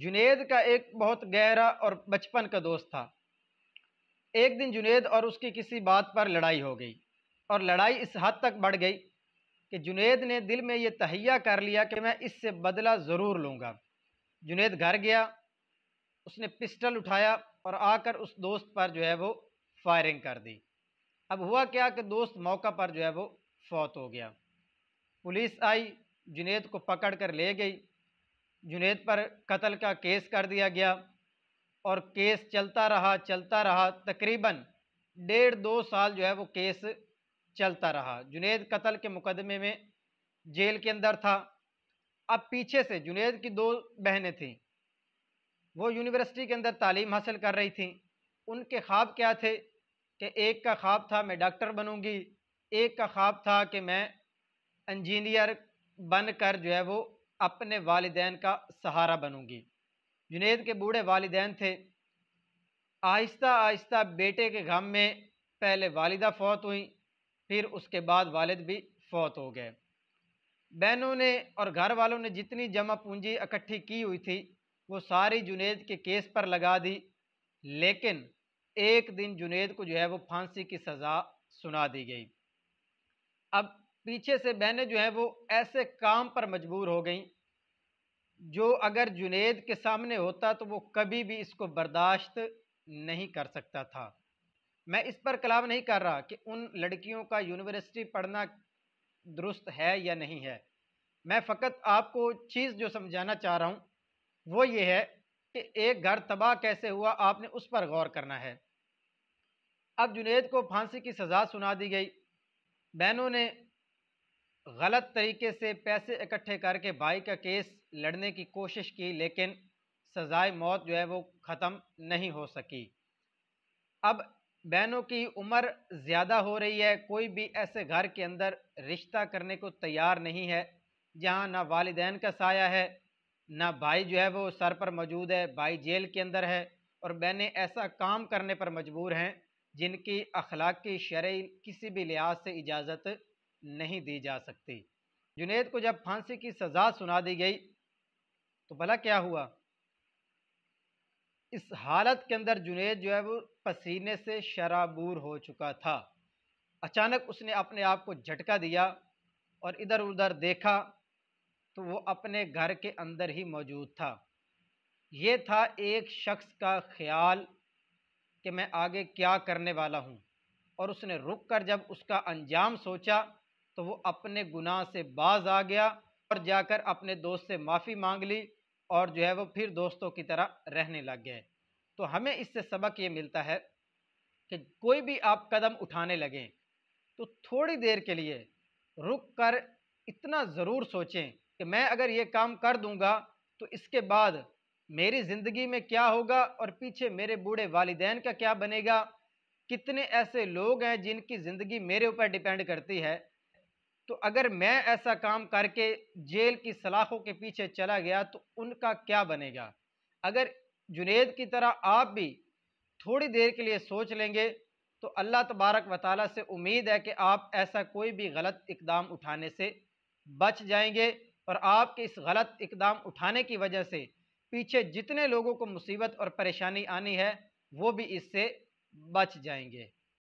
جنید کا ایک بہت گہرا اور بچپن کا دوست تھا ایک دن جنید اور اس کی کسی بات پر لڑائی ہو گئی اور لڑائی اس حد تک بڑھ گئی کہ جنید نے دل میں یہ تہیا کر لیا کہ میں اس سے بدلہ ضرور لوں گا جنید گھر گیا اس نے پسٹل اٹھایا اور آ کر اس دوست پر جو ہے وہ فائرنگ کر دی اب ہوا کیا کہ دوست موقع پر جو ہے وہ فوت ہو گیا پولیس آئی جنید کو پکڑ کر لے گئی جنید پر قتل کا کیس کر دیا گیا اور کیس چلتا رہا چلتا رہا تقریباً ڈیڑھ دو سال جو ہے وہ کیس چلتا رہا جنید قتل کے مقدمے میں جیل کے اندر تھا اب پیچھے سے جنید کی دو بہنیں تھیں وہ یونیورسٹی کے اندر تعلیم حاصل کر رہی تھیں ان کے خواب کیا تھے کہ ایک کا خواب تھا میں ڈاکٹر بنوں گی ایک کا خواب تھا کہ میں انجینئر بن کر جو ہے وہ اپنے والدین کا سہارا بنوں گی جنید کے بوڑھے والدین تھے آہستہ آہستہ بیٹے کے غم میں پہلے والدہ فوت ہوئیں پھر اس کے بعد والد بھی فوت ہو گئے بہنوں نے اور گھر والوں نے جتنی جمع پونجی اکٹھی کی ہوئی تھی وہ ساری جنید کے کیس پر لگا دی لیکن ایک دن جنید کو جو ہے وہ پھانسی کی سزا سنا دی گئی اب پیچھے سے بہنیں جو ہیں وہ ایسے کام پر مجبور ہو گئیں جو اگر جنید کے سامنے ہوتا تو وہ کبھی بھی اس کو برداشت نہیں کر سکتا تھا میں اس پر کلام نہیں کر رہا کہ ان لڑکیوں کا یونیورسٹی پڑھنا درست ہے یا نہیں ہے میں فقط آپ کو چیز جو سمجھانا چاہ رہا ہوں وہ یہ ہے کہ ایک گھر تباہ کیسے ہوا آپ نے اس پر غور کرنا ہے اب جنید کو پھانسی کی سزا سنا دی گئی بینوں نے غلط طریقے سے پیسے اکٹھے کر کے بھائی کا کیس لڑنے کی کوشش کی لیکن سزائے موت جو ہے وہ ختم نہیں ہو سکی اب بینوں کی عمر زیادہ ہو رہی ہے کوئی بھی ایسے گھر کے اندر رشتہ کرنے کو تیار نہیں ہے جہاں نہ والدین کا سایہ ہے نہ بھائی جو ہے وہ سر پر موجود ہے بھائی جیل کے اندر ہے اور بینیں ایسا کام کرنے پر مجبور ہیں جن کی اخلاقی شرعی کسی بھی لحاظ سے اجازت نہیں دی جا سکتی جنید کو جب پھانسی کی سزا سنا دی گئی تو بھلا کیا ہوا اس حالت کے اندر جنید جو ہے وہ پسینے سے شرابور ہو چکا تھا اچانک اس نے اپنے آپ کو جھٹکا دیا اور ادھر ادھر دیکھا تو وہ اپنے گھر کے اندر ہی موجود تھا یہ تھا ایک شخص کا خیال کہ میں آگے کیا کرنے والا ہوں اور اس نے رک کر جب اس کا انجام سوچا تو وہ اپنے گناہ سے باز آ گیا اور جا کر اپنے دوست سے معافی مانگ لی اور جو ہے وہ پھر دوستوں کی طرح رہنے لگ گئے تو ہمیں اس سے سبق یہ ملتا ہے کہ کوئی بھی آپ قدم اٹھانے لگیں تو تھوڑی دیر کے لیے رک کر اتنا ضرور سوچیں کہ میں اگر یہ کام کر دوں گا تو اس کے بعد میری زندگی میں کیا ہوگا اور پیچھے میرے بوڑھے والدین کا کیا بنے گا کتنے ایسے لوگ ہیں جن کی زندگی میرے اوپر ڈیپینڈ کرتی ہے تو اگر میں ایسا کام کر کے جیل کی سلاخوں کے پیچھے چلا گیا تو ان کا کیا بنے گا اگر جنید کی طرح آپ بھی تھوڑی دیر کے لیے سوچ لیں گے تو اللہ تبارک و تعالیٰ سے امید ہے کہ آپ ایسا کوئی بھی غلط اقدام اٹھانے سے بچ جائیں گے اور آپ کے اس غلط اقدام اٹھانے کی وجہ سے پیچھے جتنے لوگوں کو مصیبت اور پریشانی آنی ہے وہ بھی اس سے بچ جائیں گے